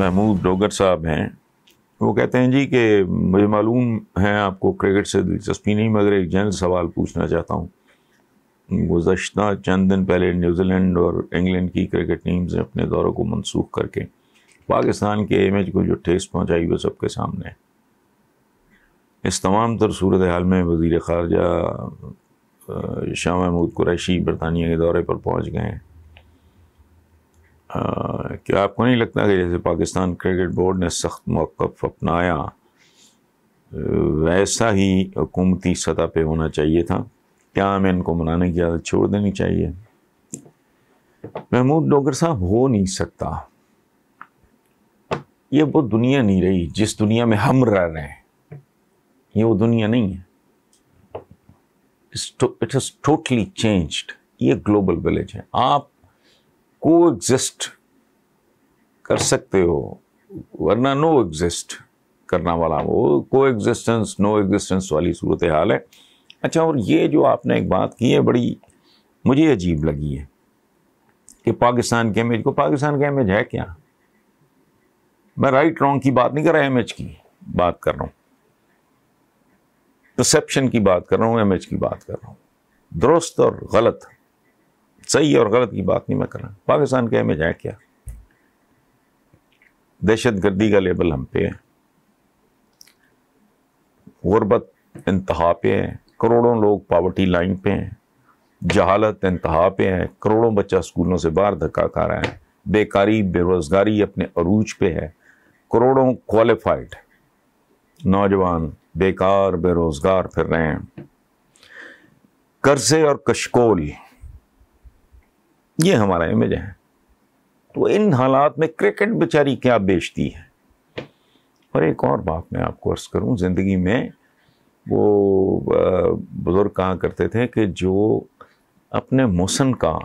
महमूद डोगर साहब हैं वो कहते हैं जी कि मुझे मालूम है आपको क्रिकेट से दिलचस्पी नहीं मगर एक जनरल सवाल पूछना चाहता हूँ गुजशत चंद दिन पहले न्यूजीलैंड और इंग्लैंड की क्रिकेट टीम्स ने अपने दौरों को मनसूख करके पाकिस्तान के इमेज को जो ठेस पहुँचाई वो सबके सामने है इस तमाम तर सूरत हाल में वज़ी ख़ारजा शाह महमूद कुरैशी बरतानिया के दौरे पर पहुँच गए हैं हाँ, क्या आपको नहीं लगता कि जैसे पाकिस्तान क्रिकेट बोर्ड ने सख्त मौक़ अपनाया वैसा ही हुकूमती सतह पर होना चाहिए था क्या हमें इनको मनाने की आदत छोड़ देनी चाहिए महमूद डोगर साहब हो नहीं सकता ये वो दुनिया नहीं रही जिस दुनिया में हम रह रहे हैं ये वो दुनिया नहीं है इट हैज़ टोटली चेंज्ड ये ग्लोबल विलेज है आप को एग्जिस्ट कर सकते हो वरना नो एग्जिस्ट करना वाला वो को एग्जिस्टेंस नो एग्जिस्टेंस वाली सूरत हाल है अच्छा और ये जो आपने एक बात की है बड़ी मुझे अजीब लगी है कि पाकिस्तान के इमेज को पाकिस्तान का इमेज है क्या मैं राइट रॉन्ग की बात नहीं कर रहा इमेज की बात कर रहा हूँ परसेप्शन की बात कर रहा हूँ इमेज की बात कर रहा हूँ दुरुस्त और गलत सही और गलत की बात नहीं मैं कर रहा पाकिस्तान के इमेज है क्या दहशत गर्दी का लेबल हम पे है गुरबत इंतहा पे है करोड़ों लोग पावर्टी लाइन पे हैं जहालत इंतहा पे है करोड़ों बच्चा स्कूलों से बाहर धक्का खा रहा है बेकारी बेरोज़गारी अपने अरूज पे है करोड़ों क्वालिफाइड नौजवान बेकार बेरोज़गार फिर रहे हैं कर्जे और कशकोल ये हमारा इमेज है तो इन हालात में क्रिकेट बेचारी क्या बेचती है और एक और बात मैं आपको अर्ज़ करूं ज़िंदगी में वो बुज़ुर्ग कहा करते थे कि जो अपने मौसम का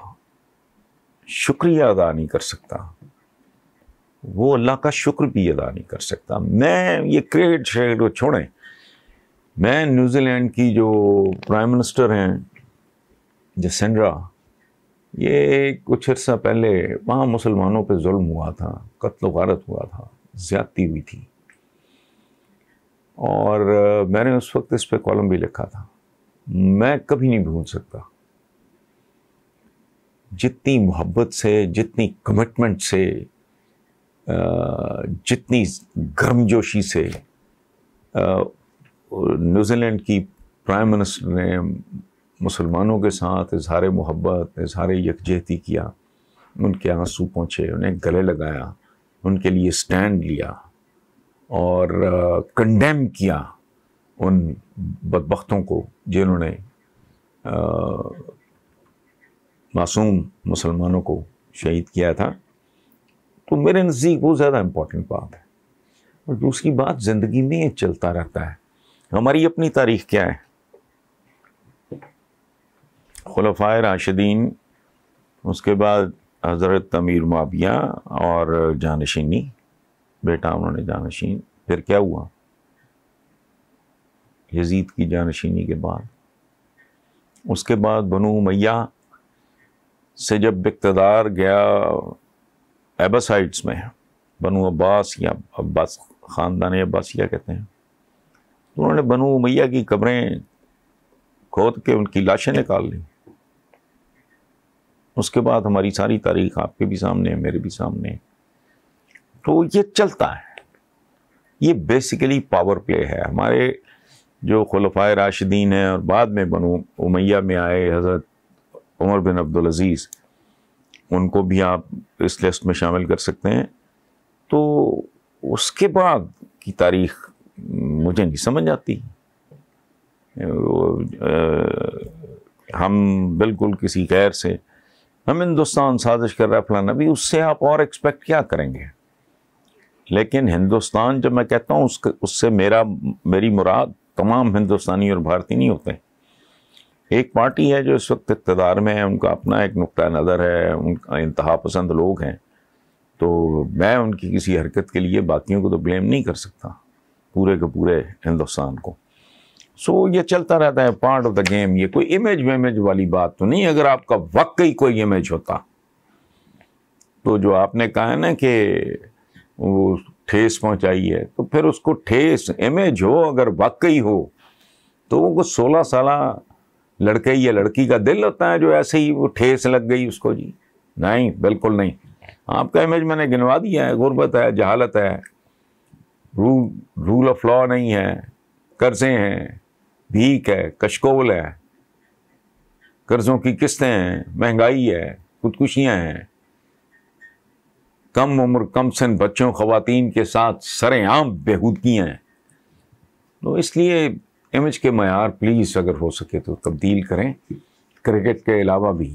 शुक्रिया अदा नहीं कर सकता वो अल्लाह का शुक्र भी अदा नहीं कर सकता मैं ये क्रिकेट शेड को छोड़े मैं न्यूजीलैंड की जो प्राइम मिनिस्टर हैं जसेंड्रा ये कुछ अर्सा पहले वहाँ मुसलमानों पे जुल्म हुआ था कत्ल वारत हुआ था ज़्यादती हुई थी और मैंने उस वक्त इस पर कॉलम भी लिखा था मैं कभी नहीं भूल सकता जितनी मोहब्बत से जितनी कमिटमेंट से जितनी गर्मजोशी से न्यूज़ीलैंड की प्राइम मिनिस्टर ने मुसलमानों के साथ इजहार मोहब्बत इजहार यकजहती किया उनके आंसू पहुँचे उन्हें गले लगाया उनके लिए स्टैंड लिया और कंडेम किया उन बदबख्तों को जिन्होंने मासूम मुसलमानों को शहीद किया था तो मेरे नज़दीक वो ज़्यादा इम्पोर्टेंट बात है और दूसरी बात ज़िंदगी में ये चलता रहता है हमारी अपनी तारीख क्या है खलफा राशिदीन उसके बाद हज़रत तमीर माबिया और जानशीनी बेटा उन्होंने जानशीन फिर क्या हुआ यजीद की जानशीनी के बाद उसके बाद बनु मैया से जब इकतदार गया एबसाइट्स में बनु अब्बास या अब्बास ख़ानदान अब्बासिया कहते हैं तो उन्होंने बनु मैया की कब्रें खोद के उनकी लाशें निकाल ली उसके बाद हमारी सारी तारीख आपके भी सामने है मेरे भी सामने है तो ये चलता है ये बेसिकली पावर प्ले है हमारे जो खलफा राशिदीन हैं और बाद में बनो उमैया में आए हज़रत उमर बिन अब्दुल अज़ीज़ उनको भी आप इस लिस्ट में शामिल कर सकते हैं तो उसके बाद की तारीख मुझे नहीं समझ आती हम बिल्कुल किसी गैर से हम हिंदुस्तान साजिश कर रहा है फलाना भी उससे आप और एक्सपेक्ट क्या करेंगे लेकिन हिंदुस्तान जब मैं कहता हूँ उसके उससे मेरा मेरी मुराद तमाम हिंदुस्तानी और भारतीय नहीं होते एक पार्टी है जो इस वक्त इकतदार में है उनका अपना एक नुकता नज़र है उनका इंतहा पसंद लोग हैं तो मैं उनकी किसी हरकत के लिए बाकियों को तो ब्लेम नहीं कर सकता पूरे के पूरे हिंदुस्तान को सो so, ये चलता रहता है पार्ट ऑफ द गेम ये कोई इमेज वेमेज वाली बात तो नहीं अगर आपका वाकई कोई इमेज होता तो जो आपने कहा है ना कि वो ठेस पहुंचाई है तो फिर उसको ठेस इमेज हो अगर वाकई हो तो वो कुछ सोलह साल लड़के या लड़की का दिल होता है जो ऐसे ही वो ठेस लग गई उसको जी नहीं बिल्कुल नहीं आपका इमेज मैंने गिनवा दिया है गुर्बत है जहालत है रूल रूल ऑफ लॉ नहीं है कर्जे हैं भीख है कशकोल है कर्जों की किस्तें हैं महंगाई है खुदकुशियाँ हैं कम उम्र कम सन बच्चों ख़वातीन के साथ सरेआम बेहूदगियाँ हैं तो इसलिए इमेज के मैार प्लीज़ अगर हो सके तो तब्दील करें क्रिकेट के अलावा भी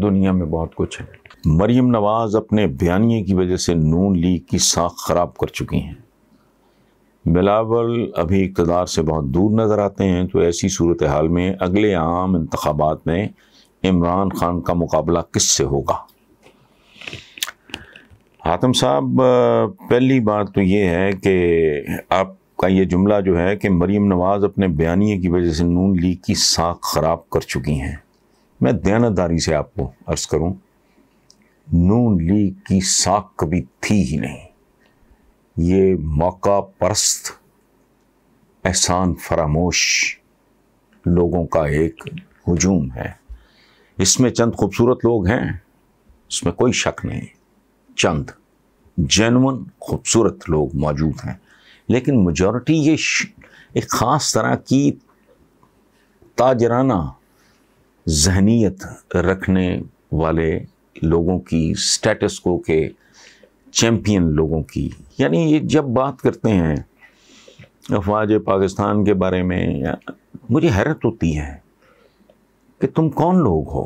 दुनिया में बहुत कुछ है मरीम नवाज़ अपने बयानी की वजह से नून लीग की साख ख़राब कर चुकी हैं बिलावल अभी इकतदार से बहुत दूर नज़र आते हैं तो ऐसी सूरत हाल में अगले आम इंतबात में इमरान खान का मुकाबला किस से होगा हातम साहब पहली बात तो ये है कि आपका ये जुमला जो है कि मरीम नवाज़ अपने बयानी की वजह से नून लीग की साख ख़राब कर चुकी हैं मैं दयानतदारी से आपको अर्ज़ करूँ नून लीग की साख कभी थी ही नहीं ये मौका परस्त एहसान फरामोश लोगों का एक हजूम है इसमें चंद खूबसूरत लोग हैं इसमें कोई शक नहीं चंद जैन खूबसूरत लोग मौजूद हैं लेकिन मजॉरिटी ये एक ख़ास तरह की ताजराना जहनीत रखने वाले लोगों की स्टेटस को के चैम्पियन लोगों की यानी ये जब बात करते हैं अफवाज पाकिस्तान के बारे में मुझे हैरत होती है कि तुम कौन लोग हो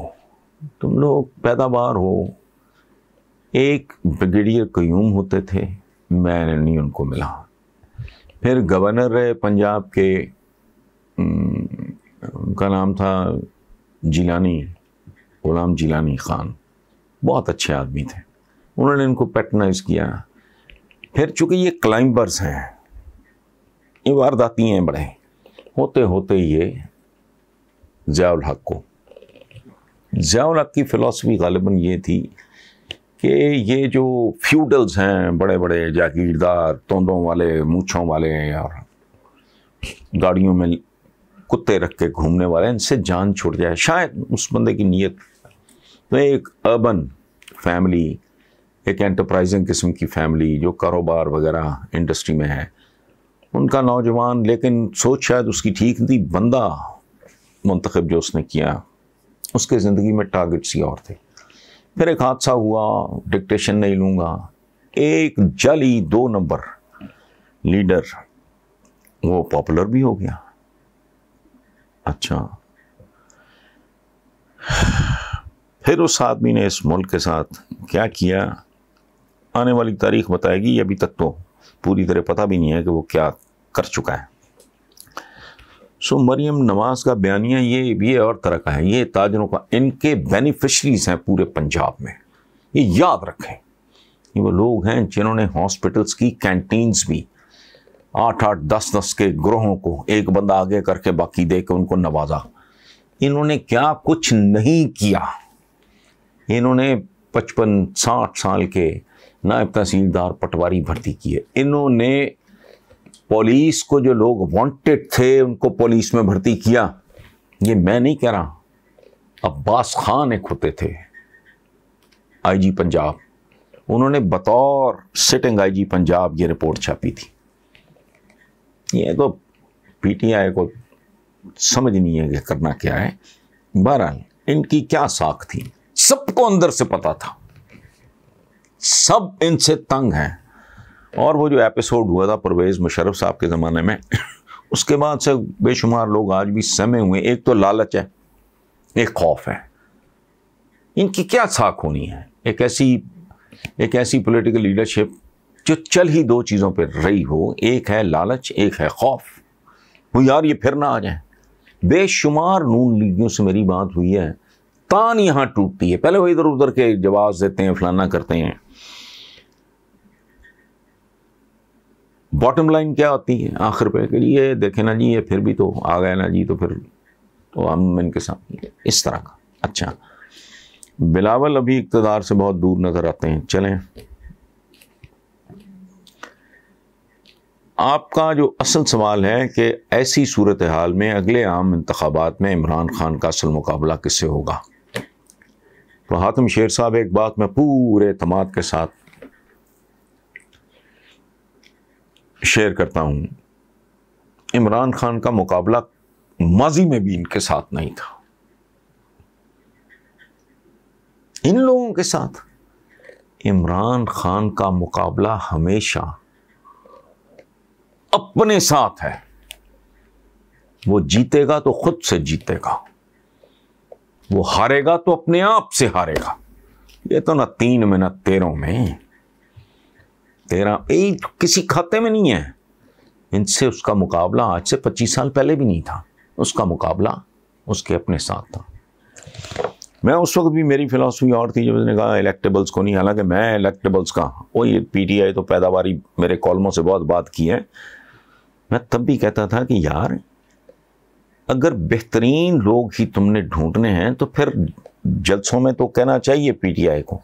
तुम लोग पैदावार हो एक ब्रिगेडियर क्यूम होते थे मैं नहीं उनको मिला फिर गवर्नर रहे पंजाब के उनका नाम था जिलानी गुलाम जिलानी ख़ान बहुत अच्छे आदमी थे उन्होंने इनको पैटर्नाइज किया फिर चूंकि ये क्लाइंबर्स हैं ये वारदाती हैं बड़े होते होते ये जयाल हक को जयाल हक की फ़िलासफ़ी गालिबा ये थी कि ये जो फ्यूडल्स हैं बड़े बड़े जागीरदार तोंदों वाले मूछों वाले और गाड़ियों में कुत्ते रख के घूमने वाले इनसे जान छुट जाए शायद उस बंदे की नीयत तो एक अर्बन फैमिली एक एंटरप्राइजिंग किस्म की फैमिली जो कारोबार वगैरह इंडस्ट्री में है उनका नौजवान लेकिन सोच शायद उसकी ठीक थी बंदा मंतखब जो उसने किया उसके ज़िंदगी में टारगेट्स ही और थे फिर एक हादसा हुआ डिक्टेशन नहीं लूँगा एक जली दो नंबर लीडर वो पॉपुलर भी हो गया अच्छा फिर उस आदमी ने इस मुल्क के साथ क्या किया आने वाली तारीख बताएगी अभी तक तो पूरी तरह पता भी नहीं है कि वो क्या कर चुका है सो मरियम नवाज का बयानिया ये ये और तरह का है ये ताजरों का इनके बेनिफिशरीज हैं पूरे पंजाब में ये याद रखें ये वो लोग हैं जिन्होंने हॉस्पिटल्स की कैंटीन्स भी आठ आठ दस दस के ग्रोहों को एक बंदा आगे करके बाकी दे के उनको नवाजा इन्होंने क्या कुछ नहीं किया इन्होंने पचपन साठ साल के नायब तहसीलदार पटवारी भर्ती किए इन्होंने पुलिस को जो लोग वांटेड थे उनको पुलिस में भर्ती किया ये मैं नहीं कह रहा अब्बास खान एक होते थे आईजी पंजाब उन्होंने बतौर सिटिंग आईजी पंजाब ये रिपोर्ट छापी थी ये तो पीटीआई को समझ नहीं है कि करना क्या है बहरहाल इनकी क्या साख थी सबको अंदर से पता था सब इनसे तंग हैं और वो जो एपिसोड हुआ था परवेज़ मुशरफ साहब के ज़माने में उसके बाद से बेशुमार लोग आज भी समय हुए एक तो लालच है एक खौफ है इनकी क्या साख होनी है एक ऐसी एक ऐसी पॉलिटिकल लीडरशिप जो चल ही दो चीज़ों पर रही हो एक है लालच एक है खौफ वो यार ये फिर ना आ जाए बेशुमार नून लीगियों से मेरी बात हुई है तान यहां टूटती है पहले वो इधर उधर के जवाब देते हैं फलाना करते हैं बॉटम लाइन क्या होती है आखिर पे के लिए देखे ना जी ये फिर भी तो आ गया ना जी तो फिर तो हम इनके सामने इस तरह का अच्छा बिलावल अभी इकतदार से बहुत दूर नज़र आते हैं चलें आपका जो असल सवाल है कि ऐसी सूरत हाल में अगले आम इंतबात में इमरान खान का असल मुकाबला किससे होगा तो हातम शेर साहब एक बात मैं पूरे तमाद के साथ शेयर करता हूँ इमरान खान का मुकाबला माजी में भी इनके साथ नहीं था इन लोगों के साथ इमरान खान का मुकाबला हमेशा अपने साथ है वो जीतेगा तो खुद से जीतेगा वो हारेगा तो अपने आप से हारेगा ये तो ना तीन में ना तेरह में तेरह एक किसी खाते में नहीं है इनसे उसका मुकाबला आज से पच्चीस साल पहले भी नहीं था उसका मुकाबला उसके अपने साथ था मैं उस वक्त भी मेरी फिलासफी और थी जब उसने कहा इलेक्टेबल्स को नहीं हालांकि मैं इलेक्टेबल्स का वो ये पीटीआई तो पैदावारी मेरे कॉलमों से बहुत बात की है मैं तब भी कहता था कि यार अगर बेहतरीन लोग ही तुमने ढूंढने हैं तो फिर जलसों में तो कहना चाहिए पीटीआई को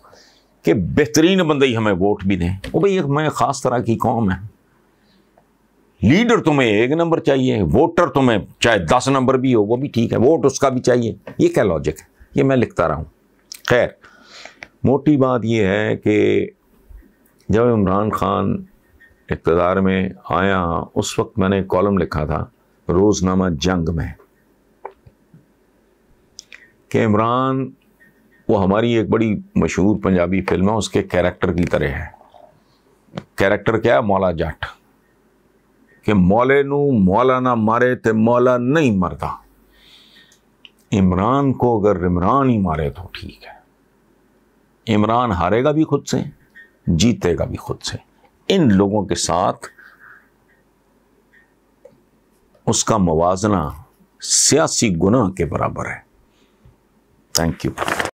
कि बेहतरीन बंदे ही हमें वोट भी दें वो भाई एक मैं ख़ास तरह की कौम है लीडर तुम्हें एक नंबर चाहिए वोटर तुम्हें चाहे दस नंबर भी हो वो भी ठीक है वोट उसका भी चाहिए ये क्या लॉजिक है ये मैं लिखता रहा हूँ खैर मोटी बात यह है कि जब इमरान खान इकतदार में आया उस वक्त मैंने कॉलम लिखा था रोजनामा जंग में इमरान वो हमारी एक बड़ी मशहूर पंजाबी फिल्म है उसके कैरेक्टर की तरह है कैरेक्टर क्या है मौला जाट के मौले नू मौला ना मारे तो मौला नहीं मरता इमरान को अगर इमरान ही मारे तो ठीक है इमरान हारेगा भी खुद से जीतेगा भी खुद से इन लोगों के साथ उसका मवाजना सियासी गुना के बराबर है थैंक यू